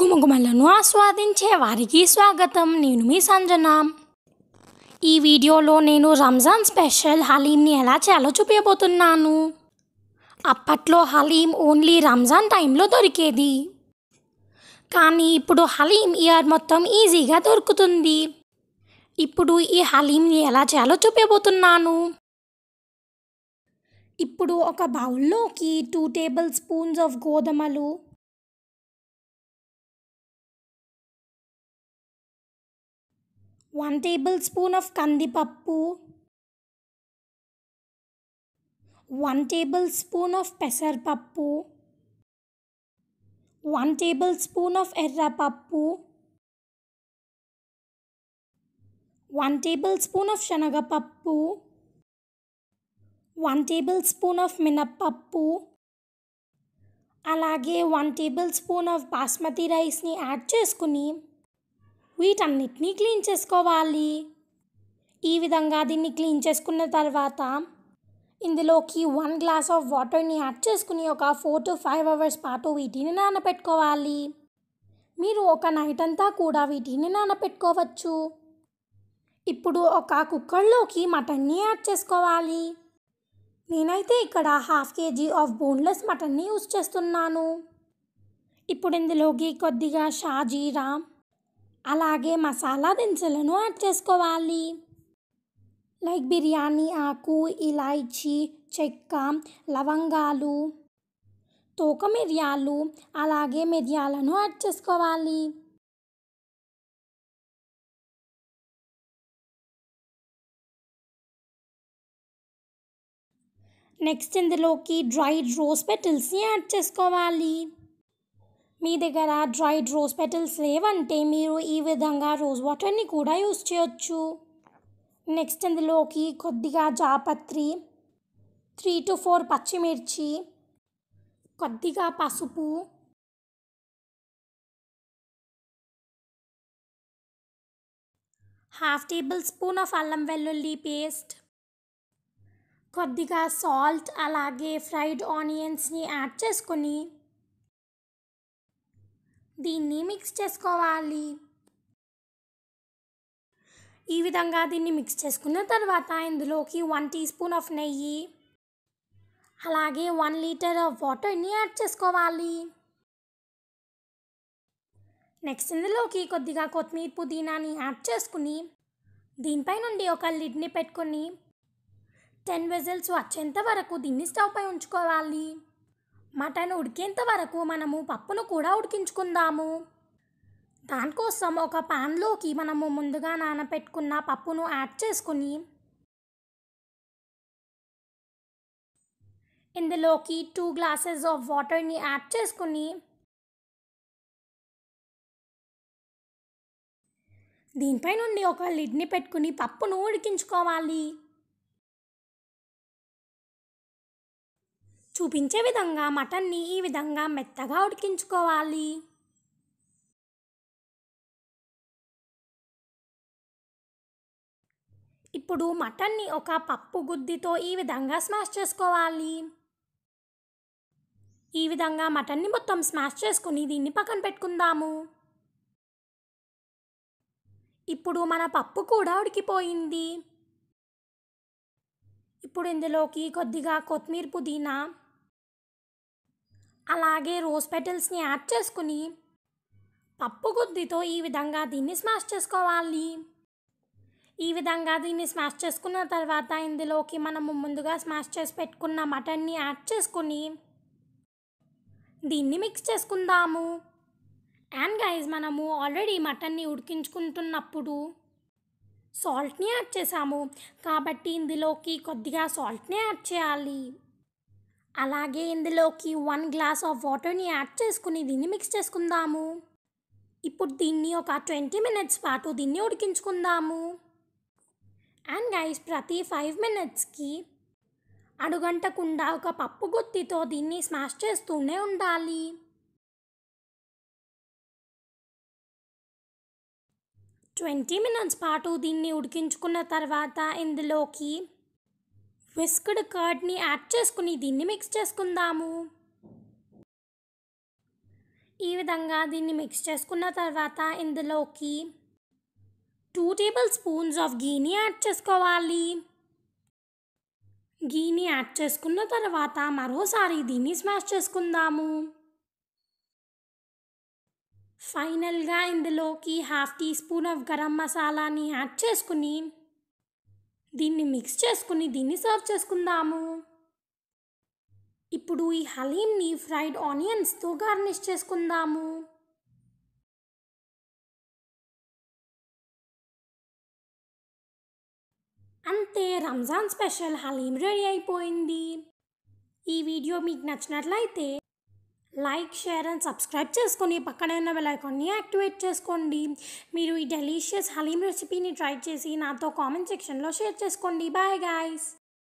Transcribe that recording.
గుమగుమలను ఆస్వాదించే వారికి స్వాగతం నేను మీ సంజన ఈ వీడియోలో నేను రంజాన్ స్పెషల్ హలీంని ఎలా చేయాలో చూపించబోతున్నాను అప్పట్లో హలీం ఓన్లీ రంజాన్ టైంలో దొరికేది కానీ ఇప్పుడు హలీం ఇయర్ మొత్తం ఈజీగా దొరుకుతుంది ఇప్పుడు ఈ హలీంని ఎలా చేయాలో చూపించబోతున్నాను ఇప్పుడు ఒక బౌల్లోకి టూ టేబుల్ స్పూన్స్ ఆఫ్ గోధుమలు వన్ టేబుల్ స్పూన్ ఆఫ్ కందిపప్పు వన్ టేబుల్ స్పూన్ ఆఫ్ పెసరపప్పు వన్ టేబుల్ స్పూన్ ఆఫ్ ఎర్రపప్పు వన్ టేబుల్ స్పూన్ ఆఫ్ శనగపప్పు వన్ టేబుల్ స్పూన్ ఆఫ్ మినప్పప్పు అలాగే one tablespoon of basmati రైస్ని యాడ్ చేసుకుని వీటన్నిటినీ క్లీన్ చేసుకోవాలి ఈ విధంగా దీన్ని క్లీన్ చేసుకున్న తర్వాత ఇందులోకి వన్ గ్లాస్ ఆఫ్ వాటర్ని యాడ్ చేసుకుని ఒక ఫోర్ టు ఫైవ్ అవర్స్ పాటు వీటిని నానబెట్టుకోవాలి మీరు ఒక నైట్ అంతా కూడా వీటిని నానబెట్టుకోవచ్చు ఇప్పుడు ఒక కుక్కర్లోకి మటన్ని యాడ్ చేసుకోవాలి నేనైతే ఇక్కడ హాఫ్ కేజీ ఆఫ్ బోన్లెస్ మటన్ని యూస్ చేస్తున్నాను ఇప్పుడు ఇందులోకి కొద్దిగా షాజీరా అలాగే మసాలా దినుసులను యాడ్ చేసుకోవాలి లైక్ బిర్యానీ ఆకు ఇలాయచి చెక్క లవంగాలు తోక మిరియాలు అలాగే మిరియాలను యాడ్ చేసుకోవాలి నెక్స్ట్ ఇందులోకి డ్రైడ్ రోస్ పెటిల్స్ని యాడ్ చేసుకోవాలి మీ దగ్గర డ్రైడ్ రోజ్ పెటల్స్ లేవంటే మీరు ఈ విధంగా రోజ్ వాటర్ని కూడా యూస్ చేయొచ్చు నెక్స్ట్ అందులోకి కొద్దిగా జాపత్రి త్రీ టు ఫోర్ పచ్చిమిర్చి కొద్దిగా పసుపు హాఫ్ టేబుల్ స్పూన్ ఆఫ్ అల్లం వెల్లుల్లి పేస్ట్ కొద్దిగా సాల్ట్ అలాగే ఫ్రైడ్ ఆనియన్స్ని యాడ్ చేసుకొని దీన్ని మిక్స్ చేసుకోవాలి ఈ విధంగా దీన్ని మిక్స్ చేసుకున్న తర్వాత ఇందులోకి వన్ టీ స్పూన్ ఆఫ్ నెయ్యి అలాగే వన్ లీటర్ ఆఫ్ వాటర్ని యాడ్ చేసుకోవాలి నెక్స్ట్ ఇందులోకి కొద్దిగా కొత్తిమీర పుదీనాని యాడ్ చేసుకుని దీనిపై నుండి ఒక లిడ్ని పెట్టుకొని టెన్ విజిల్స్ వచ్చేంత వరకు దీన్ని స్టవ్ పై ఉంచుకోవాలి మటన్ ఉడికేంత వరకు మనము పప్పును కూడా ఉడికించుకుందాము దానికోసం ఒక పాన్లోకి మనము ముందుగా నానబెట్టుకున్న పప్పును యాడ్ చేసుకుని ఇందులోకి టూ గ్లాసెస్ ఆఫ్ వాటర్ని యాడ్ చేసుకుని దీనిపై నుండి ఒక లిడ్ని పెట్టుకుని పప్పును ఉడికించుకోవాలి చూపించే విధంగా మటన్ని ఈ విధంగా మెత్తగా ఉడికించుకోవాలి ఇప్పుడు మటన్ని ఒక పప్పు గుద్దితో ఈ విధంగా స్మాష్ చేసుకోవాలి ఈ విధంగా మటన్ని మొత్తం స్మాష్ చేసుకుని దీన్ని పక్కన పెట్టుకుందాము ఇప్పుడు మన పప్పు కూడా ఉడికిపోయింది ఇప్పుడు ఇందులోకి కొద్దిగా కొత్తిమీర పుదీనా అలాగే రోజ్ పెటల్స్ని యాడ్ చేసుకుని పప్పు గుద్దితో ఈ విధంగా దీన్ని స్మాష్ చేసుకోవాలి ఈ విధంగా దీన్ని స్మాష్ చేసుకున్న తర్వాత ఇందులోకి మనము ముందుగా స్మాష్ చేసి పెట్టుకున్న మటన్ని యాడ్ చేసుకుని దీన్ని మిక్స్ చేసుకుందాము అండ్ గైజ్ మనము ఆల్రెడీ మటన్ని ఉడికించుకుంటున్నప్పుడు సాల్ట్ని యాడ్ చేసాము కాబట్టి ఇందులోకి కొద్దిగా సాల్ట్ని యాడ్ చేయాలి అలాగే ఇందులోకి వన్ గ్లాస్ ఆఫ్ వాటర్ని యాడ్ చేసుకుని దీన్ని మిక్స్ చేసుకుందాము ఇప్పుడు దీన్ని ఒక ట్వంటీ మినిట్స్ పాటు దీన్ని ఉడికించుకుందాము అండ్ గైస్ ప్రతి ఫైవ్ మినిట్స్కి అడుగంటకుండా ఒక పప్పు గుత్తితో దీన్ని స్మాష్ చేస్తూనే ఉండాలి ట్వంటీ మినిట్స్ పాటు దీన్ని ఉడికించుకున్న తర్వాత ఇందులోకి విస్క్డ్ కర్డ్ని యాడ్ చేసుకుని దీన్ని మిక్స్ చేసుకుందాము ఈ విధంగా దీన్ని మిక్స్ చేసుకున్న తర్వాత ఇందులోకి టూ టేబుల్ స్పూన్స్ ఆఫ్ గీని యాడ్ చేసుకోవాలి గీని యాడ్ చేసుకున్న తర్వాత మరోసారి దీన్ని స్మాష్ చేసుకుందాము ఫైనల్గా ఇందులోకి హాఫ్ టీ స్పూన్ ఆఫ్ గరం మసాలాని యాడ్ చేసుకుని దీన్ని మిక్స్ చేసుకుని దీన్ని సర్వ్ చేసుకుందాము ఇప్పుడు ఈ హలీంని ఫ్రైడ్ ఆనియన్స్తో గార్నిష్ చేసుకుందాము అంతే రంజాన్ స్పెషల్ హలీం రెడీ అయిపోయింది ఈ వీడియో మీకు నచ్చినట్లయితే లైక్ షేర్ అండ్ సబ్స్క్రైబ్ చేసుకొని పక్కనే ఉన్న వెళ్ళకొని యాక్టివేట్ చేసుకోండి మీరు ఈ డెలీషియస్ హలీం రెసిపీని ట్రై చేసి నాతో కామెంట్ సెక్షన్లో షేర్ చేసుకోండి బాయ్ గాయస్